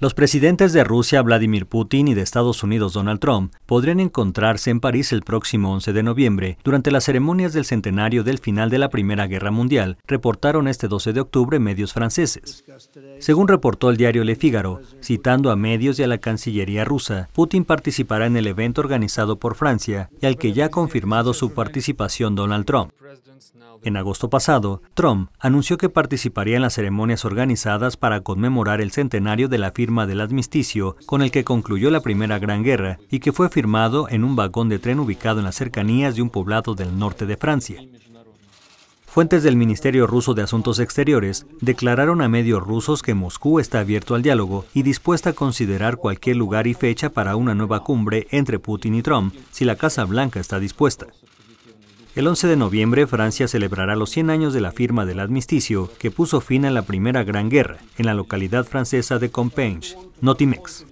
Los presidentes de Rusia, Vladimir Putin, y de Estados Unidos, Donald Trump, podrían encontrarse en París el próximo 11 de noviembre durante las ceremonias del centenario del final de la Primera Guerra Mundial, reportaron este 12 de octubre medios franceses. Según reportó el diario Le Figaro, citando a medios y a la Cancillería rusa, Putin participará en el evento organizado por Francia y al que ya ha confirmado su participación Donald Trump. En agosto pasado, Trump anunció que participaría en las ceremonias organizadas para conmemorar el centenario de la firma del armisticio con el que concluyó la Primera Gran Guerra y que fue firmado en un vagón de tren ubicado en las cercanías de un poblado del norte de Francia. Fuentes del Ministerio ruso de Asuntos Exteriores declararon a medios rusos que Moscú está abierto al diálogo y dispuesta a considerar cualquier lugar y fecha para una nueva cumbre entre Putin y Trump si la Casa Blanca está dispuesta. El 11 de noviembre, Francia celebrará los 100 años de la firma del armisticio que puso fin a la Primera Gran Guerra en la localidad francesa de Compiègne, Notimex.